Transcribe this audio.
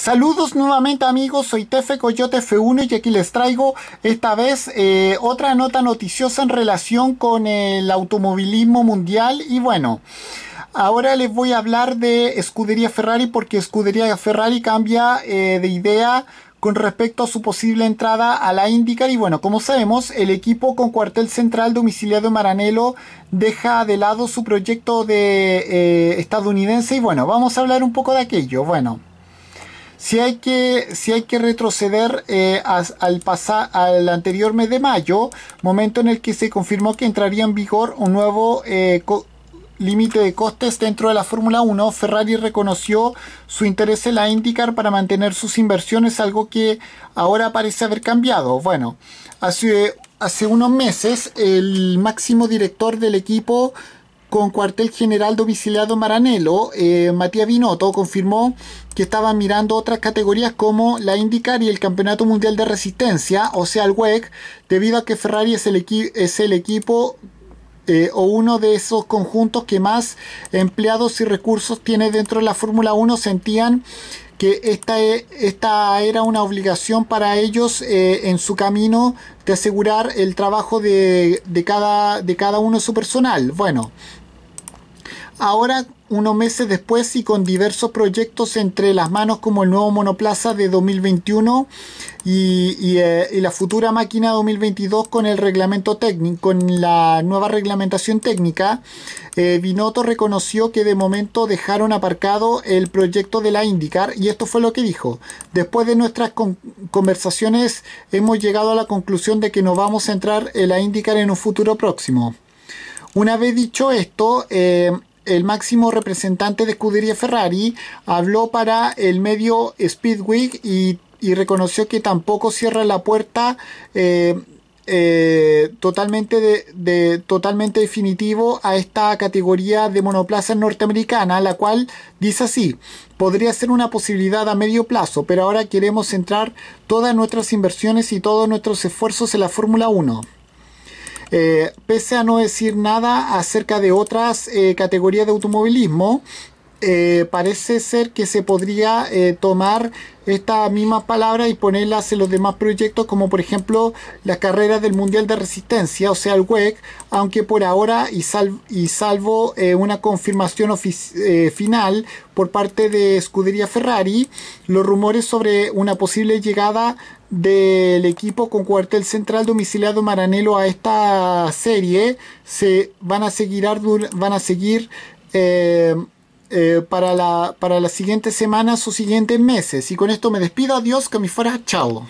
Saludos nuevamente amigos, soy Tefe Coyote F1 y aquí les traigo esta vez eh, otra nota noticiosa en relación con el automovilismo mundial y bueno... Ahora les voy a hablar de Escudería Ferrari porque Escudería Ferrari cambia eh, de idea con respecto a su posible entrada a la IndyCar y bueno, como sabemos, el equipo con cuartel central domiciliado en Maranello deja de lado su proyecto de eh, estadounidense y bueno, vamos a hablar un poco de aquello. Bueno, si hay que, si hay que retroceder eh, al, al anterior mes de mayo, momento en el que se confirmó que entraría en vigor un nuevo eh, límite de costes dentro de la Fórmula 1, Ferrari reconoció su interés en la IndyCar para mantener sus inversiones, algo que ahora parece haber cambiado. Bueno, hace, hace unos meses el máximo director del equipo con cuartel general domiciliado Maranello, eh, Matías Binotto confirmó que estaban mirando otras categorías como la IndyCar y el Campeonato Mundial de Resistencia, o sea, el WEC, debido a que Ferrari es el, es el equipo eh, o uno de esos conjuntos que más empleados y recursos tiene dentro de la Fórmula 1, sentían que esta, e, esta, era una obligación para ellos eh, en su camino de asegurar el trabajo de, de, cada, de cada uno de su personal. Bueno, ahora unos meses después y con diversos proyectos entre las manos como el nuevo monoplaza de 2021 eh, y, la futura máquina 2022 con el reglamento técnico, con la nueva reglamentación técnica, eh, Binotto reconoció que de momento dejaron aparcado el proyecto de la Indicar y esto fue lo que dijo. Después de nuestras conversaciones hemos llegado a la conclusión de que nos vamos a entrar en la IndyCar en un futuro próximo. Una vez dicho esto, eh, el máximo representante de Scuderia Ferrari, habló para el medio Speedweek y, reconoció que tampoco cierra la puerta eh, eh, totalmente, de, totalmente definitivo a esta categoría de monoplaza norteamericana, la cual dice así, podría ser una posibilidad a medio plazo, pero ahora queremos centrar todas nuestras inversiones y todos nuestros esfuerzos en la Fórmula 1. Eh, pese a no decir nada acerca de otras eh, categorías de automovilismo eh, parece ser que se podría eh, tomar esta misma palabra y ponerla en los demás proyectos como por ejemplo la carrera del Mundial de Resistencia, o sea el WEC, aunque por ahora y, sal y salvo eh, una confirmación final por parte de Escudería Ferrari, los rumores sobre una posible llegada del equipo con cuartel central domiciliado Maranelo a esta serie se van a seguir van a seguir eh, para, la, para la siguiente semana o siguientes meses. Y con esto me despido. Adiós, que me fuera. Chao.